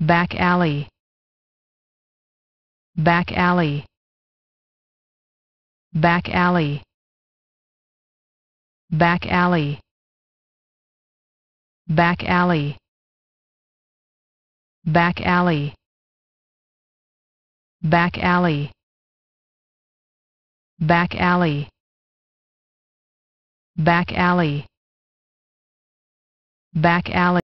back alley back alley back alley back alley back alley back alley back alley back alley back alley back alley